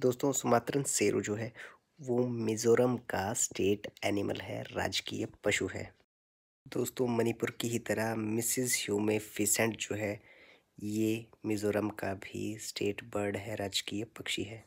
दोस्तों सुमात्रन सेरू जो है वो मिज़ोरम का स्टेट एनिमल है राजकीय पशु है दोस्तों मणिपुर की ही तरह मिसिज ह्यूमे फिसेंट जो है ये मिज़ोरम का भी स्टेट बर्ड है राजकीय पक्षी है